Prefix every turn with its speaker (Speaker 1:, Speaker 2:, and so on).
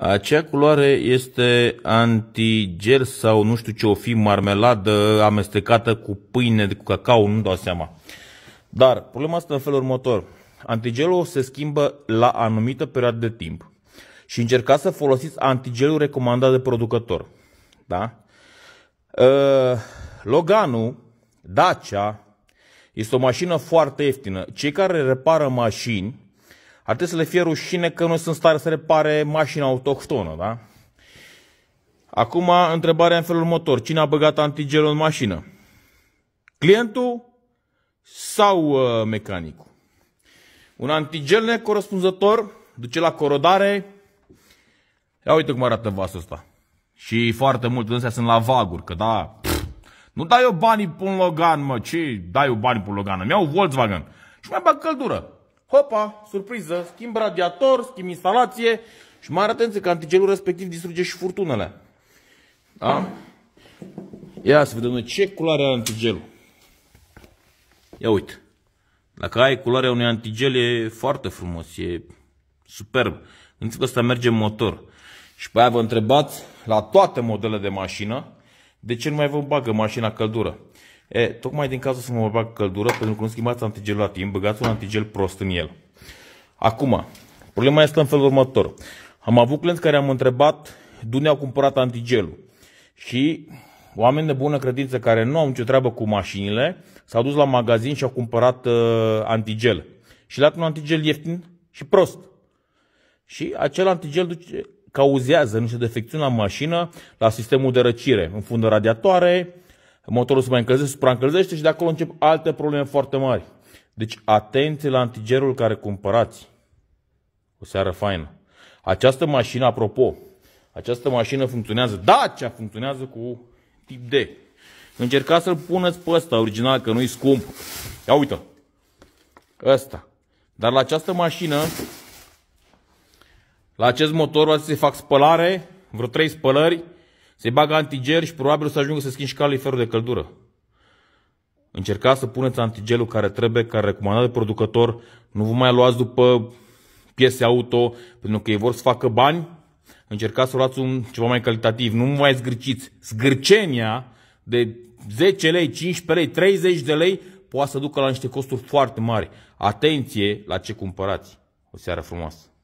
Speaker 1: Acea culoare este antigel sau nu știu ce o fi, marmeladă amestecată cu pâine, cu cacao, nu dau seama. Dar problema asta în felul următor. Antigelul se schimbă la anumită perioadă de timp și încercați să folosiți antigelul recomandat de producător. Da? Ă, Loganul, Dacia, este o mașină foarte ieftină. Cei care repară mașini ar trebui să le fie rușine că nu sunt stare să repare mașina autohtonă, da? Acum, întrebarea în felul următor. Cine a băgat antigelul în mașină? Clientul sau uh, mecanicul? Un antigel necorespunzător duce la corodare. Ia uite cum arată vasul ăsta. Și foarte mult din sunt la vaguri, că da, nu dai eu banii pe un Logan, mă, ce dai eu banii pe un Logan? Îmi iau Volkswagen și mai bag căldură. Hopa, surpriză, schimb radiator, schimb instalație și mare atenție că antigelul respectiv distruge și furtunele. Da? Ia să vedem ce culoare are antigelul. Ia uite. Dacă ai culoarea unui antigel e foarte frumos, e superb. gândiți că ăsta merge în motor. Și pe aia vă întrebați la toate modelele de mașină de ce nu mai vă bagă mașina căldură. E, tocmai din cazul să mă bag căldură, pentru că nu schimbați antigelul la timp, băgați un antigel prost în el. Acum, problema este în felul următor. Am avut clienți care am întrebat de unde au cumpărat antigelul. Și oameni de bună credință care nu au nicio treabă cu mașinile s-au dus la magazin și au cumpărat uh, antigel. Și le un antigel ieftin și prost. Și acel antigel duce, cauzează niște defecțiuni la mașină, la sistemul de răcire, în fundă radiatoare, motorul se mai încălzește, supraîncălzește și de acolo încep alte probleme foarte mari. Deci atenție la antigerul care cumpărați. O seară faină. Această mașină, apropo, această mașină funcționează, da, cea funcționează cu tip D. Încercați să-l puneți pe ăsta original, că nu-i scump. Ia uite, ăsta. Dar la această mașină, la acest motor, o să se fac spălare, vreo trei spălări, se bagă antigel și probabil o să ajungă să schimbi și califerul de căldură. Încercați să puneți antigelul care trebuie, care recomandat de producător. Nu vă mai luați după piese auto, pentru că ei vor să facă bani. Încercați să luați un ceva mai calitativ. Nu mai zgârciți. Zgârcenia de 10 lei, 15 lei, 30 de lei poate să ducă la niște costuri foarte mari. Atenție la ce cumpărați. O seară frumoasă!